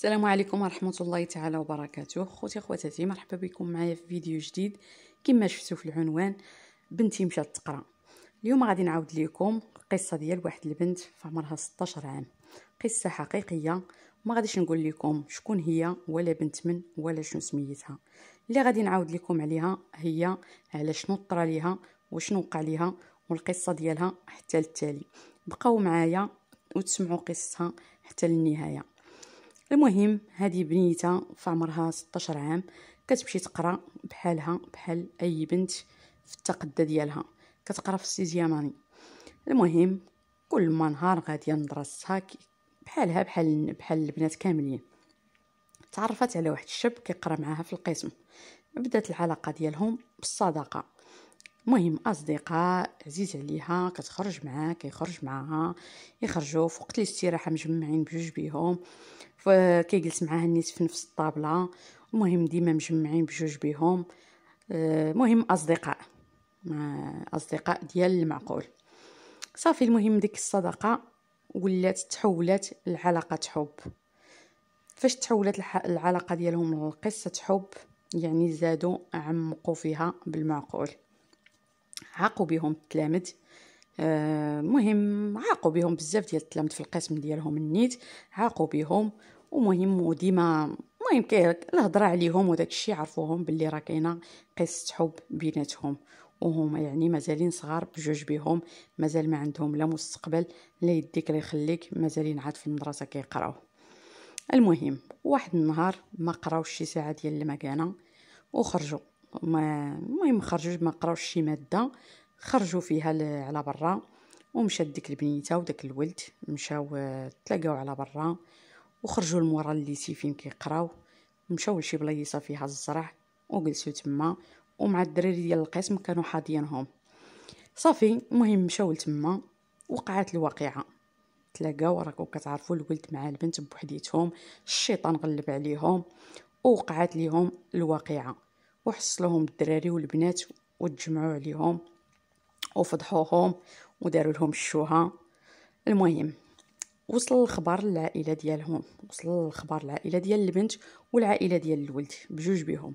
السلام عليكم ورحمة الله تعالى وبركاته خوتي خواتاتي مرحبا بكم معايا في فيديو جديد كما شفتوا في العنوان بنتي مشات تقرا اليوم غادي نعاود لكم قصة ديال واحد البنت في عمرها 16 عام قصة حقيقية ما غاديش نقول لكم شكون هي ولا بنت من ولا شنو سميتها اللي غادي نعاود لكم عليها هي على شنو طرا ليها وشنو وقع ليها والقصة ديالها حتى للتالي بقاو معايا وتسمعوا قصتها حتى للنهايه المهم هذه بنيتها في عمرها 16 عام كتمشي تقرا بحالها بحال اي بنت في التقدة ديالها كتقرا في السيزياماني المهم كل ما نهار غاديه لمدرستها بحالها بحال بحال البنات كاملين تعرفت على واحد الشاب كيقرا معاها في القسم بدات العلاقه ديالهم بالصداقه مهم اصدقاء عزيز عليها كتخرج معاه كيخرج معاها يخرجوا في وقت الاستراحه مجمعين بجوج بيهم كيجلس معاها النيت في نفس الطابله المهم ديما مجمعين بجوج بيهم آه، مهم اصدقاء اصدقاء ديال المعقول صافي المهم ديك الصداقه ولات تحولت لعلاقه حب فاش تحولت العلاقه ديالهم لقصه حب يعني زادوا عمقوا فيها بالمعقول عاقوا بهم التلامذ المهم آه، عاقوا بهم بزاف ديال التلامذ في القسم ديالهم النيت عاقوا بهم ومهم وديما المهم كي الهضره عليهم وداك الشيء عرفوهم باللي راه كاينه قصه حب بيناتهم وهما يعني مازالين صغار بجوج بهم مازال ما عندهم لا مستقبل لا يديك لا يخليك مازالين عاد في المدرسه كيقراو المهم واحد النهار ما قراوش شي ساعه ديال المكانه وخرجوا ما المهم خرجوا ما قراوش شي ماده خرجوا فيها على برا ومشات ديك البنيته وداك الولد مشاو آه، تلاقاو على برا وخرجوا لمورا سي فين كيقراو مشاو لشي بلايصه فيها الزرع وجلسوا تما ومع الدراري ديال القسم كانوا حاضينهم صافي المهم مشاو لتما وقعت الواقعه تلاقاو راكم كتعرفوا الولد مع البنت بوحديتهم الشيطان غلب عليهم ووقعت ليهم الواقعه وحصلوهم الدراري والبنات وتجمعوا عليهم وفضحوهم وداروا لهم الشوهه المهم وصل الخبر للعائله ديالهم وصل الخبر للعائله ديال البنت والعائله ديال الولد بجوج بهم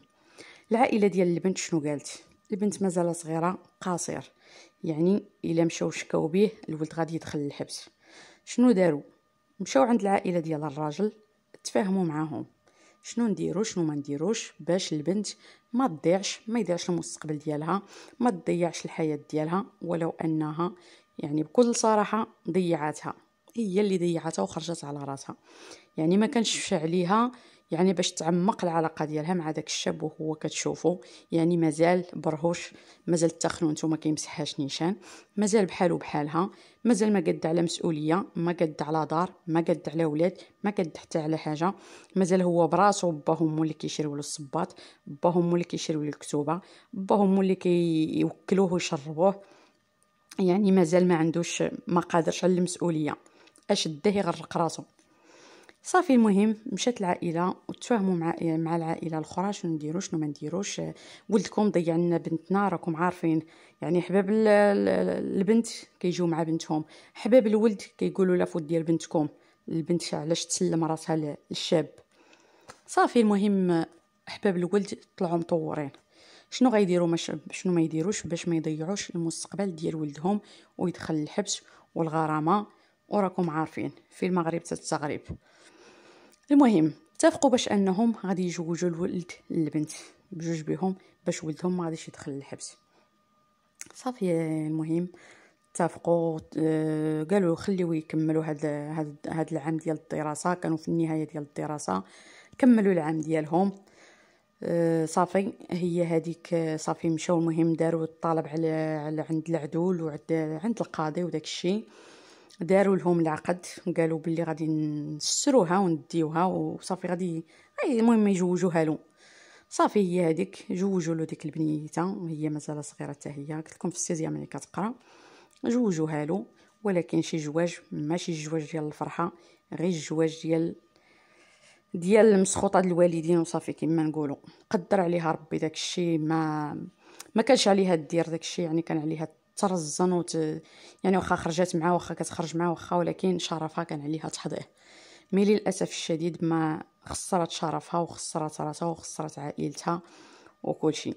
العائله ديال البنت شنو قالت البنت مازال صغيره قاصر يعني الا مشاو شكاو بيه الولد غادي يدخل للحبس شنو داروا مشاو عند العائله ديال الراجل تفاهموا معاهم شنو نديرو شنو ما نديروش باش البنت ما تضيعش ما يضيعش المستقبل ديالها ما تضيعش الحياه ديالها ولو انها يعني بكل صراحه ضيعاتها هي اللي ضيعتها وخرجت على راسها يعني ما كانش عليها يعني باش تعمق العلاقه ديالها مع داك الشاب وهو كتشوفو يعني مازال برهوش مازال تاخنو نتوما كيمسحهاش نيشان مازال بحالو بحالها مازال ما قد على مسؤوليه ما قد على دار ما قد على ولاد ما قد حتى على حاجه مازال هو براسو باهم اللي كيشريو له الصباط باهم اللي كيشريو له الكتوبه باهم اللي كيوكلوه ويشربوه يعني مازال ما عندوش ما قادرش على المسؤوليه اش داه يغرق راسو صافي المهم مشات العائله وتفاهموا مع مع العائله الاخرى شنو نديرو شنو ما نديروش ولدكم ضيع لنا بنتنا راكم عارفين يعني حباب البنت كيجيو مع بنتهم حباب الولد كيقولوا لا فوت ديال بنتكم البنت علاش تسلم راسها للشاب صافي المهم احباب الولد طلعوا مطورين شنو غيديروا مش شنو ما يديروش باش ما يضيعوش المستقبل ديال ولدهم ويدخل الحبس والغرامه وراكم عارفين في المغرب تتغرب المهم اتفقوا باش انهم غادي يجوجوا الولد للبنت بجوج بهم باش ولدهم ما غاديش يدخل للحبس صافي المهم اتفقوا اه قالوا خليو يكملوا هاد هاد هاد العام ديال الدراسه كانوا في النهايه ديال الدراسه كملوا العام ديالهم اه صافي هي هذيك آه، صافي مشاو المهم داروا الطلب على على عند العدول وعند عند القاضي وداك الشيء داروا لهم العقد قالوا باللي غادي نشروها ونديوها وصافي غادي المهم يجوجوها له صافي هي هذيك جوجوا له ديك البنيته هي مازال صغيره حتى هي قلت لكم في السيزيام ملي كتقرا جوجوها له ولكن شي جواج ماشي الجواج ديال الفرحه غير الجواج ديال ديال المسخوطه الوالدين وصافي كما نقولوا قدر عليها ربي داك الشيء ما ما كانش عليها دير داك الشيء يعني كان عليها ترزن وت يعني واخا خرجات معاه واخا كتخرج معاه واخا ولكن شرفها كان عليها تحضيه مي للاسف الشديد ما خسرت شرفها وخسرت راسها وخسرت عائلتها وكلشي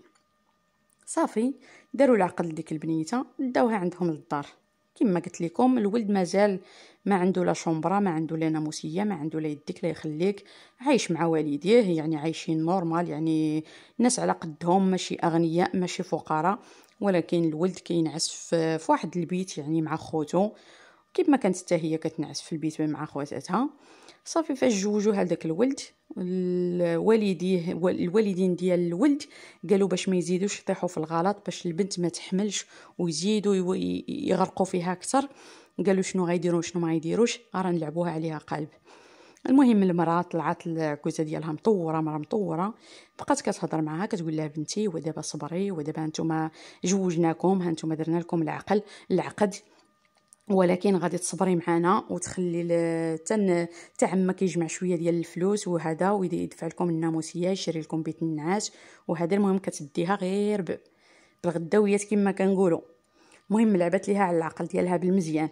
صافي داروا العقد لديك البنيته داوها عندهم للدار كما قلت لكم الولد مازال ما عنده لا شومبرا ما عنده لا ناموسيه ما عنده لا يديك لا يخليك عايش مع والديه يعني عايشين نورمال يعني ناس على قدهم ماشي اغنياء ماشي فقراء ولكن الولد كينعس في واحد البيت يعني مع خوتو ما كانت حتى هي كتنعس في البيت مع خواتاتها صافي فاش جوجو لذاك الولد الوالديه الوالدين ديال الولد قالوا باش ما يزيدوش يطيحوا في الغلط باش البنت ما تحملش ويزيدوا يغرقوا فيها اكثر قالوا شنو غيديروا شنو ما يديروش راه نلعبوها عليها قلب المهم المراه طلعت العكوزه ديالها مطوره مرا مطوره بقات كتهضر معاها كتقول لها بنتي ودابا صبري ودابا نتوما جوجناكم هانتوما درنا لكم العقل العقد ولكن غادي تصبري معنا وتخلي تن عمك يجمع شويه ديال الفلوس وهذا ويدفع لكم الناموسيه يشري لكم بيت النعاس وهذا المهم كتديها غير بالغداويات كما كنقولوا المهم لعبت ليها على العقل ديالها بالمزيان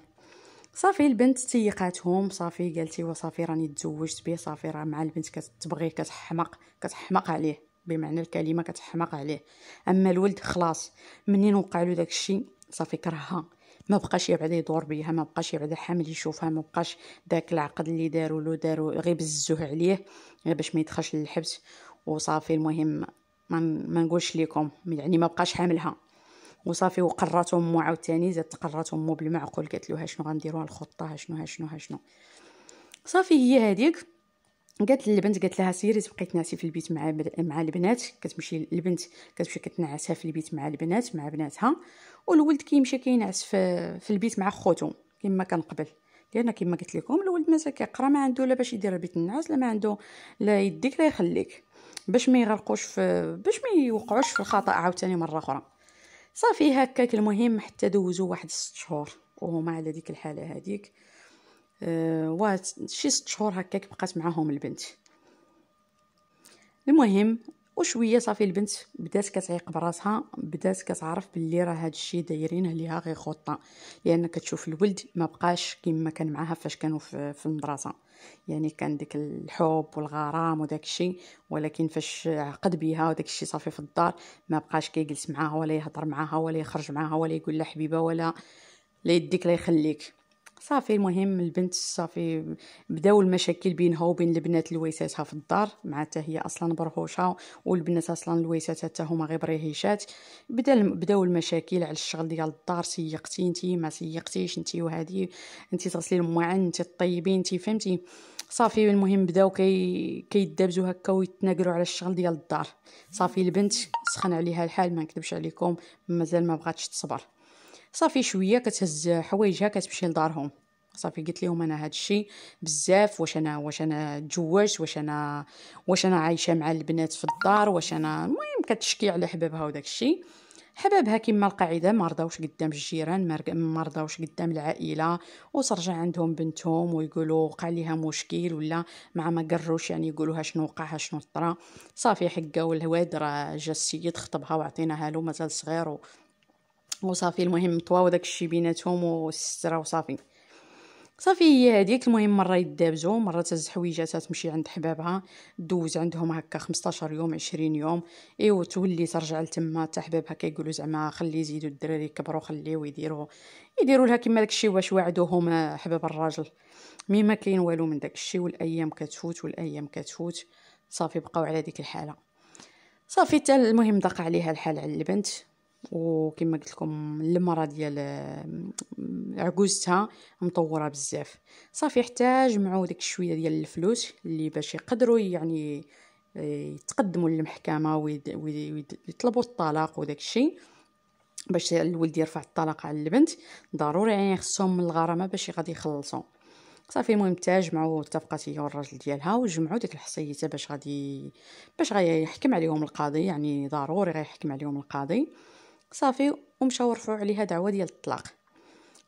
صافي البنت تيقاتهم صافي قالت ايوا صافي راني تزوجت به صافي راه مع البنت كتبغيه كتحمق كتحمق عليه بمعنى الكلمه كتحمق عليه اما الولد خلاص منين وقع له داك الشيء صافي كرهها ما بقاش يبعد يدور بيها ما بقاش يبعد حامل يشوفها ما بقاش داك العقد اللي داروا له داروا غير بزوه عليه باش ما يدخلش للحبس وصافي المهم ما نقولش لكم يعني ما بقاش حاملها وصافي وقرات امو عاوتاني زادت قرات امو بالمعقول قالت له ها شنو غنديروا الخطه ها شنو ها شنو ها شنو صافي هي هذيك قالت للبنت قالت لها سيري تبقي ناسي في البيت مع مع البنات كتمشي البنت كتمشي كتنعسها في البيت مع البنات مع بناتها والولد كيمشي كينعس في, في البيت مع خوتو كما كان قبل لان كما قلت لكم الولد مازال كيقرا ما عنده لا باش يدير بيت النعاس لا ما عنده لا يديك لا يخليك باش ما يغرقوش في باش ما يوقعوش في الخطا عاوتاني مره اخرى صافي هكاك المهم حتى دوزو واحد ست شهور وهما على ديك الحاله هذيك أه شي ست شهور هكاك بقات معاهم البنت المهم وشويه صافي البنت بدات كتعيق براسها بدات كتعرف باللي راه هذا الشيء دايرينه ليها غير خطه لان كتشوف الولد ما بقاش كما كان معاها فاش كانوا في, في المدرسه يعني كان ديك الحب والغرام وداك الشيء ولكن فاش عقد بها وداك الشيء صافي في الدار ما بقاش كيجلس معاها ولا يهضر معاها ولا يخرج معاها ولا يقول لها حبيبه ولا لا يديك لا يخليك صافي المهم البنت صافي بداو المشاكل بينها وبين البنات لويساتها في الدار مع حتى هي اصلا برهوشه والبنات اصلا لويسات حتى هما غير بريهيشات بدا بداو المشاكل على الشغل ديال الدار سيقتي انتي ما سيقتيش انتي وهذه انتي تغسلي المواعن انتي طيبي انتي فهمتي صافي المهم بداو كي كيدابزو هكا ويتناقروا على الشغل ديال الدار صافي البنت سخن عليها الحال ما نكذبش عليكم مازال ما بغاتش تصبر صافي شويه كتهز حوايجها كتمشي لدارهم صافي قلت لهم انا هذا الشيء بزاف واش انا واش انا تزوجت واش انا واش انا عايشه مع البنات في الدار واش انا المهم كتشكي على حبابها وداك الشيء حبابها كما القاعده ما رضاوش قدام الجيران ما رضاوش قدام العائله وترجع عندهم بنتهم ويقولوا وقع ليها مشكل ولا مع ما قروش يعني يقولوها شنو وقعها شنو طرا صافي حقه والهواد راه جا السيد خطبها وعطيناها له مازال صغير وصافي المهم طواو داك الشيء بيناتهم والسترة وصافي صافي هي هذيك المهم مره يدابزو مره تهز حويجاتها تمشي عند حبابها دوز عندهم هكا 15 يوم 20 يوم ايوا تولي ترجع لتما حتى حبابها كيقولوا زعما خلي يزيدوا الدراري يكبروا خليو يديروا يديروا لها كما داكشي واش وعدوهم آه، حباب الراجل مي ما كاين والو من داكشي والايام كتفوت والايام كتفوت صافي بقاو على ديك الحاله صافي حتى المهم ضاق عليها الحال على البنت وكما قلت لكم المرة ديال عجوزتها مطوره بزاف صافي يحتاج معو ديك شويه ديال الفلوس اللي باش يقدروا يعني آه، يتقدموا للمحكمه ويطلبوا الطلاق وداك الشيء باش الولد يرفع الطلاق على البنت ضروري يعني خصهم من الغرامه باش غادي يخلصوا صافي المهم حتى جمعوا اتفقات هي والراجل ديالها وجمعوا ديك الحصيته باش غادي باش غيحكم عليهم القاضي يعني ضروري غيحكم عليهم القاضي صافي ومشاو رفعوا عليها دعوه ديال الطلاق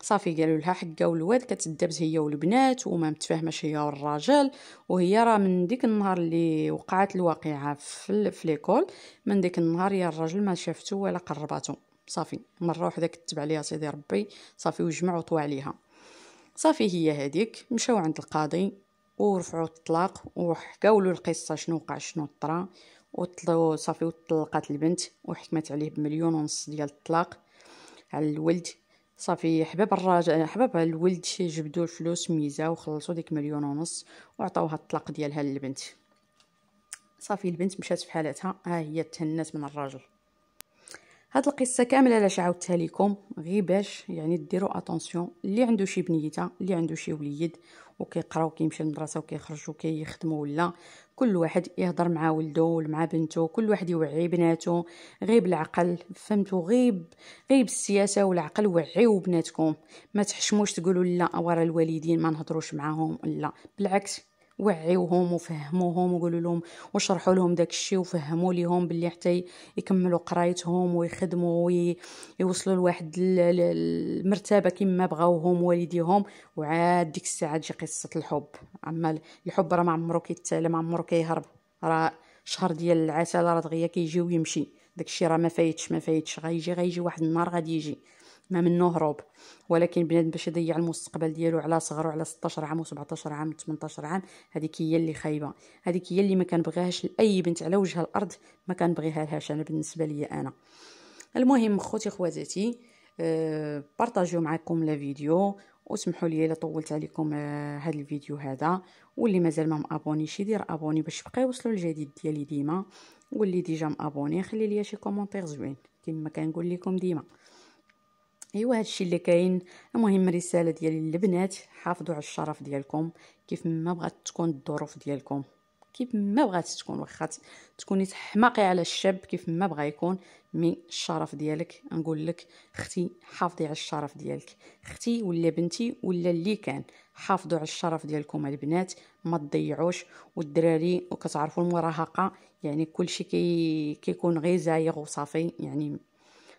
صافي قالوا لها حقه والواد كتدبز هي والبنات وما متفاهمش هي والراجل وهي راه من ديك النهار اللي وقعت الواقعه في فليكول من ديك النهار يا الراجل ما شافته ولا قرباتو صافي مره وحده كتب عليها سيدي ربي صافي وجمع وطوى عليها صافي هي هذيك مشاو عند القاضي ورفعوا الطلاق وحكاولو القصه شنو وقع شنو طرا وطلو صافي وطلقات البنت وحكمت عليه بمليون ونص ديال الطلاق على الولد صافي حباب الراجل حباب الولد جبدوا الفلوس ميزه وخلصوا ديك مليون ونص وعطاوها الطلاق ديالها للبنت صافي البنت مشات في حالتها ها هي تهنات من الراجل هاد القصه كامله علاش عاودتها لكم غير باش يعني ديروا اتونسيون اللي عنده شي بنيته اللي عنده شي وليد وكيقرا وكيمشي للمدرسه وكيخرج وكيخدم ولا كل واحد يهضر مع ولده ولا مع بنته كل واحد يوعي بناته غيب بالعقل فهمتوا غيب غيب بالسياسه والعقل وعيو بناتكم ما تحشموش تقولوا لا ورا الوالدين ما نهضروش معاهم لا بالعكس وعيوهم وفهموهم وقولوا لهم وشرحوا لهم داك الشيء وفهموا ليهم باللي حتى يكملوا قرايتهم ويخدموا ويوصلوا لواحد المرتبه كما بغاوهم والديهم وعاد ديك الساعه تجي قصه الحب عمال الحب راه ما عمرو كيتسالى ما عمرو كيهرب راه شهر ديال العسل راه دغيا كيجي ويمشي داكشي راه ما فايتش ما فايتش غيجي غيجي واحد النهار غادي يجي ما منه هروب ولكن بنادم باش يضيع المستقبل ديالو على صغرو على 16 عام و17 عام و18 عام هذيك هي اللي خايبه هذيك هي اللي ما كنبغيهاش لاي بنت على وجه الارض ما كنبغيها لهاش انا بالنسبه ليا انا المهم خوتي خواتاتي آه، بارطاجيو معكم لا فيديو وسمحوا لي الا طولت عليكم هذا آه، الفيديو هذا واللي مازال ما مابونيش يدير ابوني باش يبقى يوصلوا الجديد ديالي ديما واللي ديجا مابوني خلي لي شي كومونتير زوين كما كنقول لكم ديما ايوا هادشي اللي كاين المهم رساله ديالي للبنات حافظوا على الشرف ديالكم كيف ما بغات تكون الظروف ديالكم كيف ما بغات تكون واخا تكوني تحماقي على الشاب كيف ما بغا يكون مي الشرف ديالك نقول لك اختي حافظي على الشرف ديالك اختي ولا بنتي ولا اللي كان حافظوا على الشرف ديالكم البنات ما تضيعوش والدراري وكتعرفوا المراهقه يعني كلشي كي كيكون غير زايغ وصافي يعني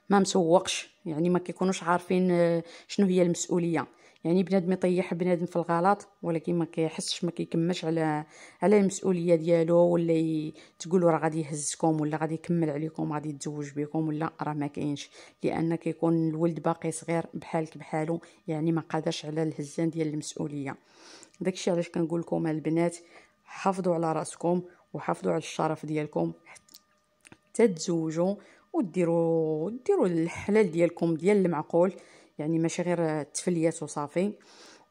ما مسوقش يعني ما كيكونوش عارفين آه، شنو هي المسؤوليه يعني بنادم يطيح بنادم في الغلط ولكن ما كيحسش ما كيكملش على على المسؤوليه ديالو ولا تقولوا راه غادي يهزكم ولا غادي يكمل عليكم غادي يتزوج بكم ولا راه ما كاينش لان كيكون الولد باقي صغير بحالك بحالو يعني ما قادرش على الهزان ديال المسؤوليه داكشي علاش كنقول لكم البنات حافظوا على راسكم وحافظوا على الشرف ديالكم حتى تتزوجوا وديروا ديروا الحلال ديالكم ديال المعقول يعني ماشي غير التفليات وصافي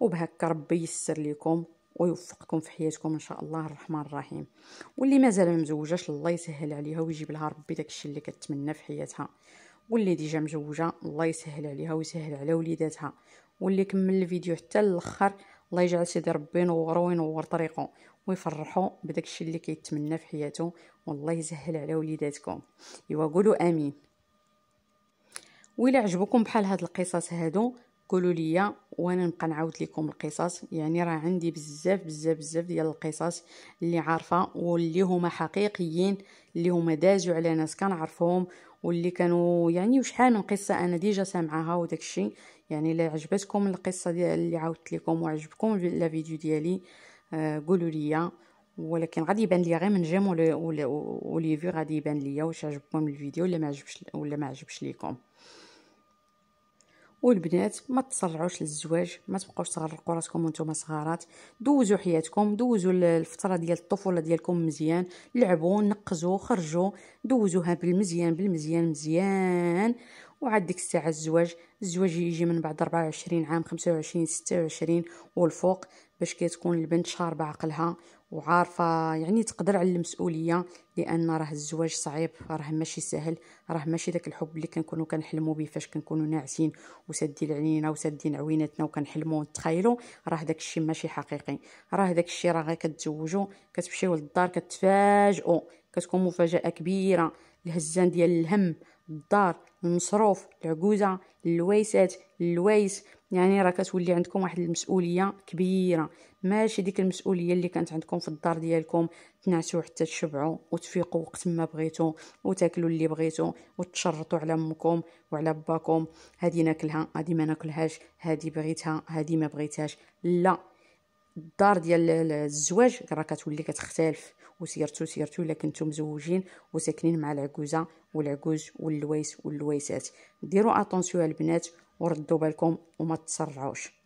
وبهكا ربي يسر لكم ويوفقكم في حياتكم ان شاء الله الرحمن الرحيم واللي مازال ما مزوجاش الله يسهل عليها ويجيب لها ربي داكشي اللي كتمنى في حياتها واللي ديجا مزوجه الله يسهل عليها ويسهل على وليداتها واللي كمل الفيديو حتى الاخر الله يجعل سيدي ربي ينور وينور طريقه ويفرحو بداكشي اللي كيتمنى في حياته والله يسهل على وليداتكم ايوا قولوا امين وإلا عجبكم بحال هاد القصص هادو قولوا لي وانا نبقى نعاود لكم القصص يعني راه عندي بزاف بزاف بزاف ديال القصص اللي عارفه واللي هما حقيقيين اللي هما دازوا على ناس كنعرفهم واللي كانوا يعني وشحال من قصه انا ديجا سامعاها وداكشي يعني الا عجبتكم القصه ديال اللي عاودت لكم وعجبكم لا فيديو ديالي آه قولوا لي ولكن غادي يبان ليا غير من جيم ولي ولي فيو غادي يبان ليا واش عجبكم الفيديو ولا ما عجبش ولا ما عجبش ليكم والبنات ما تسرعوش للزواج ما تبقاوش تغرقوا راسكم وانتم صغارات دوزوا حياتكم دوزوا الفتره ديال الطفوله ديالكم مزيان لعبوا نقزوا خرجوا دوزوها بالمزيان بالمزيان مزيان وعاد ديك الساعه الزواج الزواج يجي من بعد 24 عام 25 26 والفوق باش كتكون البنت شاربه عقلها وعارفه يعني تقدر على المسؤوليه لان راه الزواج صعيب راه ماشي سهل راه ماشي داك الحب اللي كنكونوا كنحلموا به فاش كنكونوا ناعسين وسادين عينينا وسادين عويناتنا وكنحلموا ونتخايلوا راه داك الشيء ماشي حقيقي راه داك الشيء راه غير كتزوجوا كتمشيو للدار كتفاجئوا كتكون مفاجاه كبيره الهزان ديال الهم الدار المصروف العكوزه الويسات الويس يعني راه كتولي عندكم واحد المسؤوليه كبيره ماشي ديك المسؤوليه اللي كانت عندكم في الدار ديالكم تنعسوا حتى تشبعوا وتفيقوا وقت ما بغيتوا وتاكلوا اللي بغيتوا وتشرطوا على امكم وعلى باكم هذه ناكلها هذه ما ناكلهاش هذه بغيتها هذه ما بغيتهاش لا الدار ديال الزواج راه كتولي كتختلف وسيرتو سيرتو الا كنتو مزوجين وساكنين مع العكوزه والعكوز واللويس واللويسات ديروا اطونسيو البنات وردوا بالكم وما تسرعوش